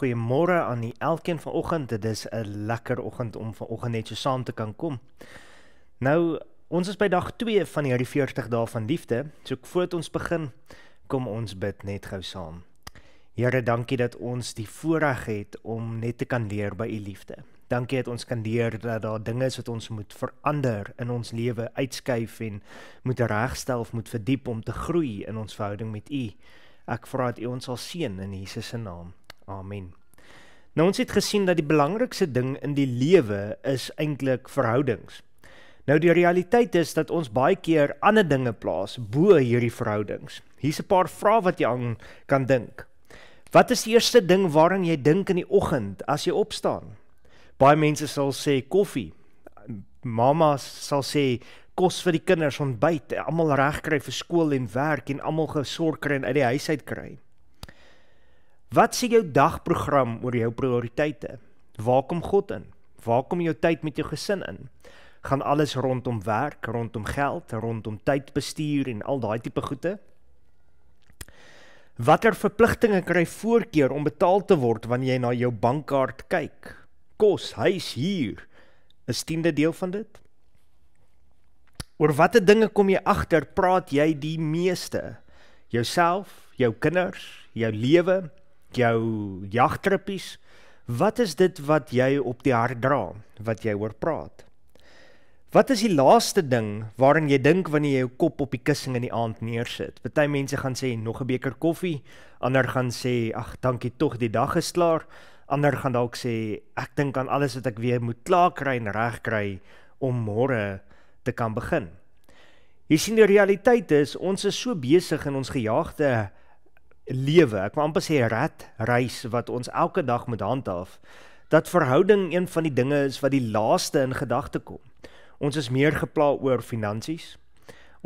Goeiemôre aan die elkeen vanoggend. Dit is 'n lekker oggend om vanoggend net so saam te kan kom. Nou, ons is by dag 2 van hierdie 40 dae van liefde. So ek voel ons begin kom ons bid net gou saam. Here, dankie dat ons die voorreg het om net te kan leer by u liefde. Dankie dat ons kan leer dat daar dinge is wat ons moet verander in ons lewe, uitskuif en moet regstel of moet verdiep om te groei in ons verhouding met u. Ek vra dat u ons sal seën in Jesus se naam. Amen. Nou ons het gesien dat die belangrikste ding in die lewe is eintlik verhoudings. Nou die realiteit is dat ons baie keer ander dinge plaas bo hierdie verhoudings. Hier's 'n paar vrae wat jy aan kan dink. Wat is die eerste ding waaraan jy dink in die oggend as jy opstaan? Baie mense sal sê koffie. Mamas sal sê kos vir die kinders, ontbyt, almal regkry vir skool en werk en almal gesorg kry en uit die huis uit kry. Wat sê jou dagprogram oor jou prioriteite? Waar kom God in? Waar kom jou tyd met jou gesin in? Gaan alles rondom werk, rondom geld, rondom tydbestuur en al daai tipe goede? Watter verpligtinge kry voorkeur om betaal te word wanneer jy na jou bankkaart kyk? Kos, huis, huur is 10de deel van dit. Oor watter dinge kom jy agter, praat jy die meeste? Jouself, jou kinders, jou lewe, jou jagtrippies, wat is dit wat jy op die hart dra, wat jy oor praat? Wat is die laaste ding waarin jy dink wanneer jy jou kop op die kussing in die aand neersit? Party mense gaan sê nog 'n beker koffie, ander gaan sê ag, dankie tog die dag is klaar. Ander gaan dalk sê ek dink aan alles wat ek weer moet klaar kry en reg kry om môre te kan begin. Hier sien die realiteit is ons is so besig in ons gejaagde lewe, ek wil amper sê rat reis wat ons elke dag met handhaaf, dat verhouding een van die dinge is wat die laaste in gedagte kom. Ons is meer gepla oor finansies.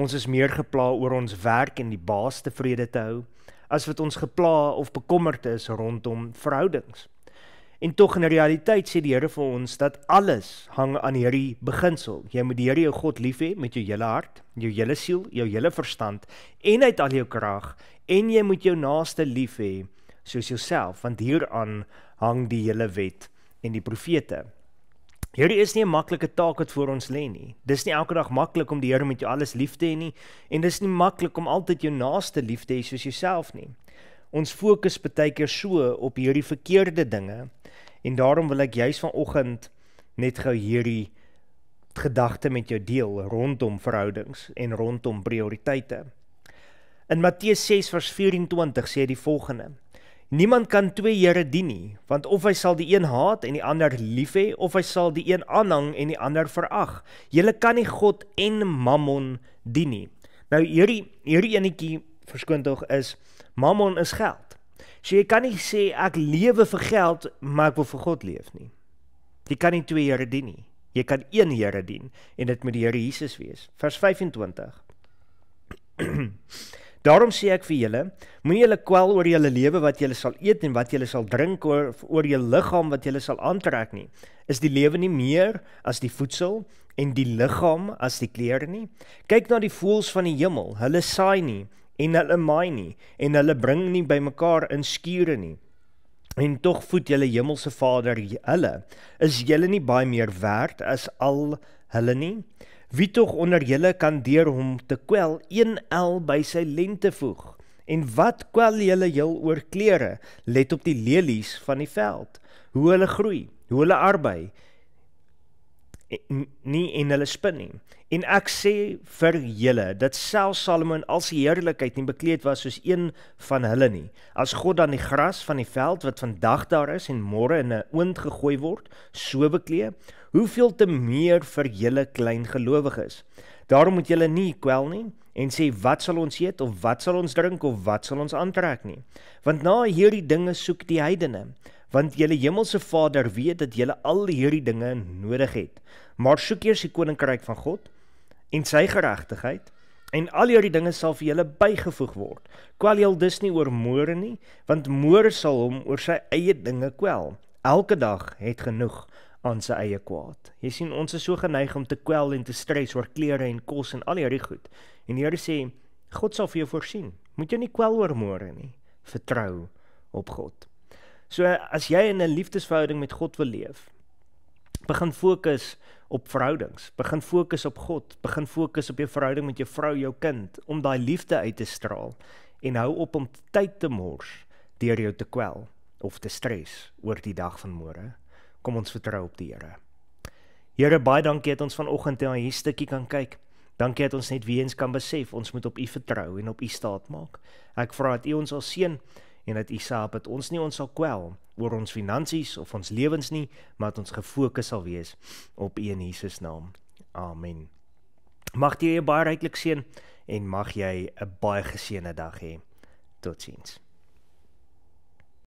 Ons is meer gepla oor ons werk en die baas tevrede te hou as wat ons gepla of bekommerd is rondom verhoudings. En tog in die realiteit sê die Here vir ons dat alles hang aan hierdie beginsel. Jy moet die Here jou God lief hê met jou hele hart, jou hele siel, jou hele verstand en uit al jou krag en jy moet jou naaste lief hê soos jouself want hieraan hang die hele wet en die profete. Hierdie is nie 'n maklike taak wat voor ons lê nie. Dis nie elke dag maklik om die Here met jou alles lief te hê nie en dis nie maklik om altyd jou naaste lief te hê soos jouself nie. Ons fokus baie keer so op hierdie verkeerde dinge en daarom wil ek juis vanoggend net gou hierdie gedagte met jou deel rondom verhoudings en rondom prioriteite. In Matteus 6 vers 24 sê hy die volgende: Niemand kan twee here dien nie, want of hy sal die een haat en die ander lief hê, of hy sal die een aanhang en die ander verag. Jy kan nie God en Mammon dien nie. Nou hierdie hierdie enetjie verskoon tog is Mammon is geld. So jy kan nie sê ek lewe vir geld, maar ek wil vir God leef nie. Jy kan nie twee here dien nie. Jy kan een Here dien en dit moet die Here Jesus wees. Vers 25. Daarom sê ek vir julle, moenie julle kwel oor julle lewe wat julle sal eet en wat julle sal drink oor oor julle liggaam wat julle sal aantrek nie. Is die lewe nie meer as die voedsel en die liggaam as die klere nie? Kyk na die voëls van die hemel, hulle saai nie en hulle maai nie en hulle bring nie bymekaar in skure nie. En tog voed julle hemelse Vader hulle. Is julle nie baie meer werd as al hulle nie? Wie tog onder julle kan deur hom te kwel 1L by sy lente voeg? En wat kwel julle heel oor klere? Let op die lelies van die veld, hoe hulle groei, hoe hulle arbei. Eh, nie en hulle spin nie. En ek sê vir julle dat self Salomon al sy heerlikheid nie bekleed was soos een van hulle nie. As God dan die gras van die veld wat vandag daar is en môre in 'n oond gegooi word, so bekleë, hoeveel te meer vir julle klein gelowiges. Daarom moet julle nie kwel nie en sê wat sal ons eet of wat sal ons drink of wat sal ons aantrek nie. Want na hierdie dinge soek die heidene want julle hemelse Vader weet dat julle al hierdie dinge nodig het. Maar soek eers die koninkryk van God en sy geregtigheid en al hierdie dinge sal vir julle bygevoeg word. Kwel julle dus nie oor môre nie, want môre sal hom oor sy eie dinge kwel. Elke dag het genoeg aan sy eie kwaad. Jy sien ons is so geneig om te kwel en te stres oor klere en kos en al hierdie goed. En die Here sê, God sal vir jou voorsien. Moet jy nie kwel oor môre nie. Vertrou op God. So as jy in 'n liefdesverhouding met God wil leef, begin fokus op verhoudings, begin fokus op God, begin fokus op jou verhouding met jou vrou, jou kind om daai liefde uit te straal en hou op om tyd te mors deur jou te kwel of te stres oor die dag van môre. Kom ons vertrou op die Here. Here, baie dankie dat ons vanoggend na hierdie stukkie kan kyk. Dankie dat ons net weer eens kan besef ons moet op U vertrou en op U staat maak. Ek vra dat U ons sal seën en dat U sê dat ons nie ons sal kwel oor ons finansies of ons lewens nie, maar dat ons gefokus sal wees op U in Jesus naam. Amen. Mag jy baie ryklik seën en mag jy 'n baie geseënde dag hê. Totsiens.